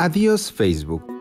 Adiós Facebook.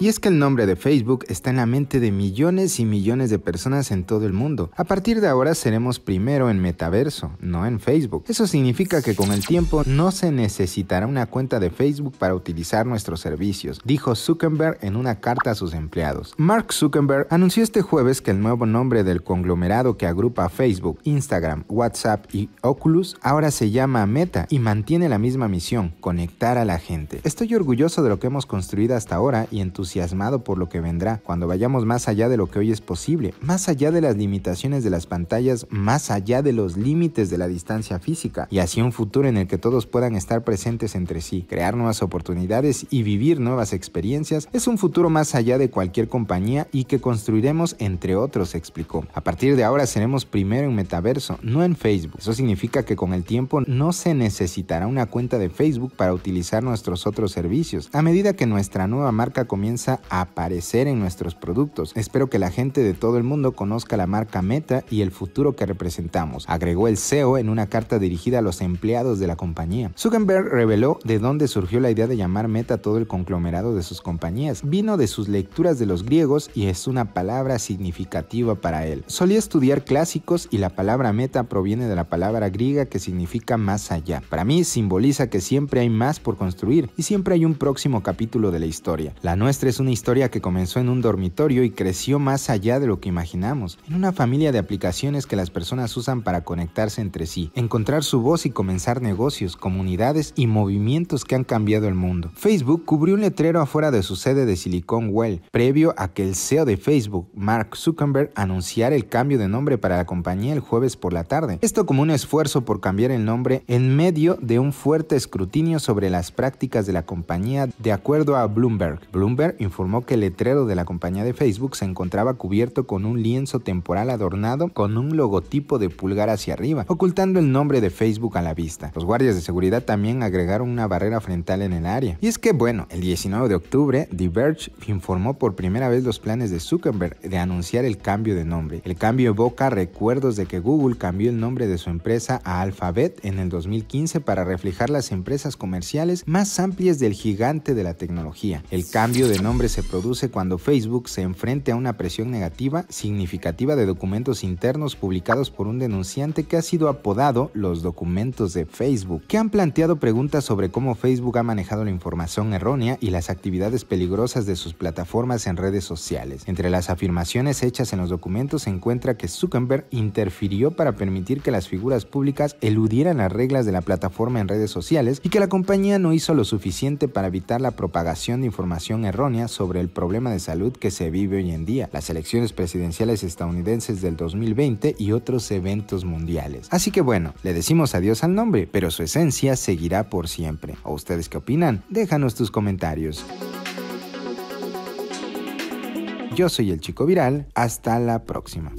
Y es que el nombre de Facebook está en la mente de millones y millones de personas en todo el mundo. A partir de ahora seremos primero en metaverso, no en Facebook. Eso significa que con el tiempo no se necesitará una cuenta de Facebook para utilizar nuestros servicios, dijo Zuckerberg en una carta a sus empleados. Mark Zuckerberg anunció este jueves que el nuevo nombre del conglomerado que agrupa Facebook, Instagram, WhatsApp y Oculus ahora se llama Meta y mantiene la misma misión, conectar a la gente. Estoy orgulloso de lo que hemos construido hasta ahora y tus entusiasmado por lo que vendrá, cuando vayamos más allá de lo que hoy es posible, más allá de las limitaciones de las pantallas, más allá de los límites de la distancia física, y hacia un futuro en el que todos puedan estar presentes entre sí, crear nuevas oportunidades y vivir nuevas experiencias, es un futuro más allá de cualquier compañía y que construiremos entre otros, explicó. A partir de ahora seremos primero en metaverso, no en Facebook. Eso significa que con el tiempo no se necesitará una cuenta de Facebook para utilizar nuestros otros servicios, a medida que nuestra nueva marca comienza a aparecer en nuestros productos. Espero que la gente de todo el mundo conozca la marca Meta y el futuro que representamos, agregó el CEO en una carta dirigida a los empleados de la compañía. Zuckerberg reveló de dónde surgió la idea de llamar Meta a todo el conglomerado de sus compañías. Vino de sus lecturas de los griegos y es una palabra significativa para él. Solía estudiar clásicos y la palabra meta proviene de la palabra griega que significa más allá. Para mí simboliza que siempre hay más por construir y siempre hay un próximo capítulo de la historia. La nuestra es una historia que comenzó en un dormitorio y creció más allá de lo que imaginamos, en una familia de aplicaciones que las personas usan para conectarse entre sí, encontrar su voz y comenzar negocios, comunidades y movimientos que han cambiado el mundo. Facebook cubrió un letrero afuera de su sede de Silicon Well, previo a que el CEO de Facebook, Mark Zuckerberg, anunciara el cambio de nombre para la compañía el jueves por la tarde. Esto como un esfuerzo por cambiar el nombre en medio de un fuerte escrutinio sobre las prácticas de la compañía de acuerdo a Bloomberg. Bloomberg informó que el letrero de la compañía de Facebook se encontraba cubierto con un lienzo temporal adornado con un logotipo de pulgar hacia arriba, ocultando el nombre de Facebook a la vista. Los guardias de seguridad también agregaron una barrera frontal en el área. Y es que bueno, el 19 de octubre, Diverge informó por primera vez los planes de Zuckerberg de anunciar el cambio de nombre. El cambio evoca recuerdos de que Google cambió el nombre de su empresa a Alphabet en el 2015 para reflejar las empresas comerciales más amplias del gigante de la tecnología. El cambio de nombre nombre se produce cuando Facebook se enfrenta a una presión negativa significativa de documentos internos publicados por un denunciante que ha sido apodado los documentos de Facebook, que han planteado preguntas sobre cómo Facebook ha manejado la información errónea y las actividades peligrosas de sus plataformas en redes sociales. Entre las afirmaciones hechas en los documentos se encuentra que Zuckerberg interfirió para permitir que las figuras públicas eludieran las reglas de la plataforma en redes sociales y que la compañía no hizo lo suficiente para evitar la propagación de información errónea sobre el problema de salud que se vive hoy en día, las elecciones presidenciales estadounidenses del 2020 y otros eventos mundiales. Así que bueno, le decimos adiós al nombre, pero su esencia seguirá por siempre. ¿A ustedes qué opinan? Déjanos tus comentarios. Yo soy el Chico Viral, hasta la próxima.